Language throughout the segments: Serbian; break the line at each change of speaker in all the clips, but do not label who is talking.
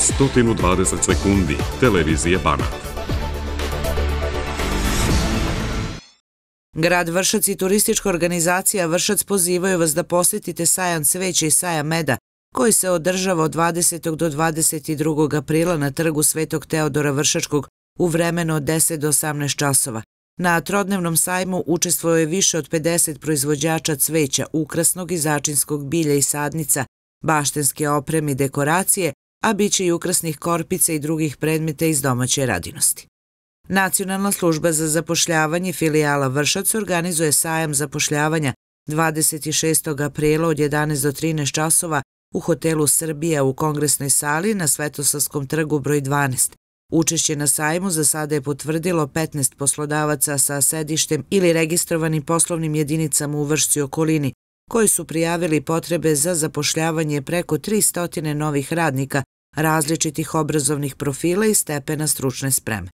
120 sekundi televizije Banat.
Grad Vršac i turistička organizacija Vršac pozivaju vas da posetite sajam sveće i sajam meda koji se održava od 20. do 22. aprila na trgu Svetog Teodora Vršačkog u vremenu od 10 do 18 časova. Na trodnevnom sajmu je više od 50 proizvođača cveća, ukrasnog i začinskog bilja i sadnica, baštenske opreme i dekoracije, a bit će i ukrasnih korpica i drugih predmeta iz domaće radinosti. Nacionalna služba za zapošljavanje filijala Vršac organizuje sajam zapošljavanja 26. aprila od 11 do 13 časova u hotelu Srbija u kongresnoj sali na Svetosavskom trgu broj 12. Učešće na sajmu za sada je potvrdilo 15 poslodavaca sa sedištem ili registrovanim poslovnim jedinicama u vršci okolini, koji su prijavili potrebe za zapošljavanje preko 300 novih radnika različitih obrazovnih profila i stepena stručne spreme.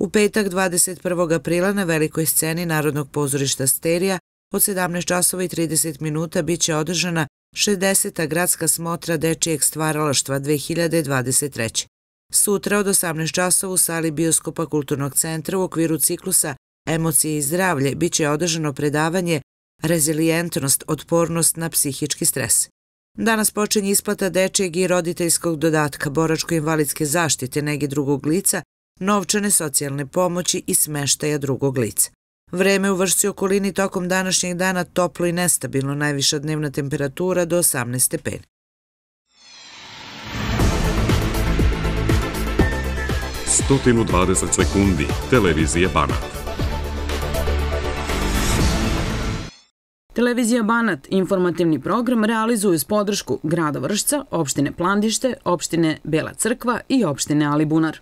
U petak 21. aprila na velikoj sceni Narodnog pozorišta Sterija od 17 časova i 30 minuta biće održana 60. gradska smotra Dečijeg stvaralaštva 2023. Sutra od 18 časova u sali Bioskopa Kulturnog centra u okviru ciklusa Emocije i zdravlje biće održano predavanje Rezilijentnost, otpornost na psihički stres. Danas počinje isplata dečijeg i roditeljskog dodatka, boračko-invalidske zaštite negi drugog lica, novčane socijalne pomoći i smeštaja drugog lica. Vreme u vršci okolini tokom današnjeg dana toplo i nestabilno, najviša dnevna temperatura do 18 stepeni.
Stotinu 20 sekundi, televizije Banat.
Televizija Banat informativni program realizuje s podršku grada Vršca, opštine Plandište, opštine Bela crkva i opštine Alibunar.